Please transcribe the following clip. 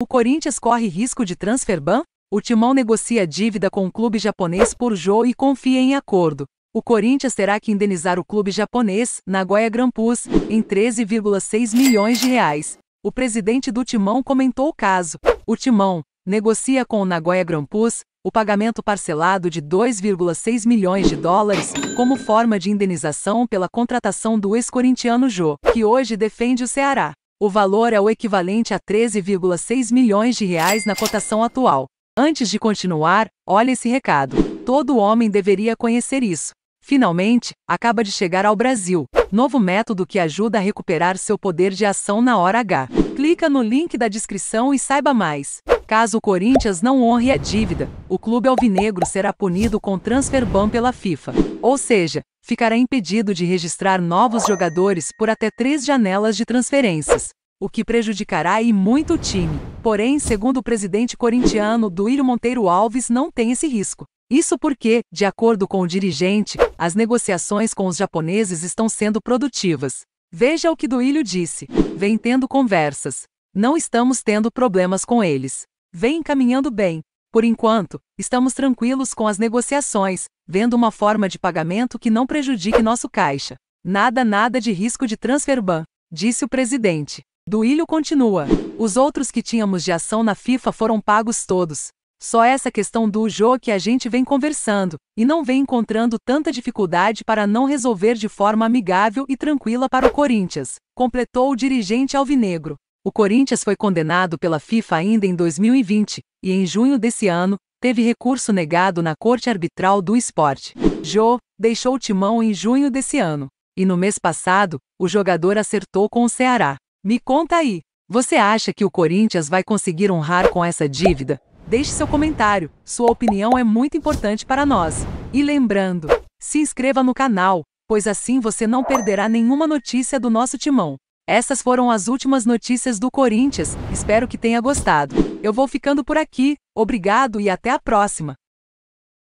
O Corinthians corre risco de transfer ban? O Timão negocia dívida com o clube japonês por Jô e confia em acordo. O Corinthians terá que indenizar o clube japonês, Nagoya Grampus, em 13,6 milhões de reais. O presidente do Timão comentou o caso. O Timão negocia com o Nagoya Grampus o pagamento parcelado de 2,6 milhões de dólares como forma de indenização pela contratação do ex-corintiano Jô, que hoje defende o Ceará. O valor é o equivalente a 13,6 milhões de reais na cotação atual. Antes de continuar, olhe esse recado. Todo homem deveria conhecer isso. Finalmente, acaba de chegar ao Brasil. Novo método que ajuda a recuperar seu poder de ação na hora H. Clica no link da descrição e saiba mais. Caso o Corinthians não honre a dívida, o clube alvinegro será punido com transfer ban pela FIFA. Ou seja, ficará impedido de registrar novos jogadores por até três janelas de transferências, o que prejudicará e muito o time. Porém, segundo o presidente corintiano Duílio Monteiro Alves, não tem esse risco. Isso porque, de acordo com o dirigente, as negociações com os japoneses estão sendo produtivas. Veja o que Duílio disse. Vem tendo conversas. Não estamos tendo problemas com eles vem encaminhando bem. Por enquanto, estamos tranquilos com as negociações, vendo uma forma de pagamento que não prejudique nosso caixa. Nada, nada de risco de ban, disse o presidente. Duílio continua. Os outros que tínhamos de ação na FIFA foram pagos todos. Só essa questão do jogo que a gente vem conversando, e não vem encontrando tanta dificuldade para não resolver de forma amigável e tranquila para o Corinthians, completou o dirigente alvinegro. O Corinthians foi condenado pela FIFA ainda em 2020, e em junho desse ano, teve recurso negado na Corte Arbitral do Esporte. Jô deixou o timão em junho desse ano. E no mês passado, o jogador acertou com o Ceará. Me conta aí, você acha que o Corinthians vai conseguir honrar com essa dívida? Deixe seu comentário, sua opinião é muito importante para nós. E lembrando, se inscreva no canal, pois assim você não perderá nenhuma notícia do nosso timão. Essas foram as últimas notícias do Corinthians, espero que tenha gostado. Eu vou ficando por aqui, obrigado e até a próxima!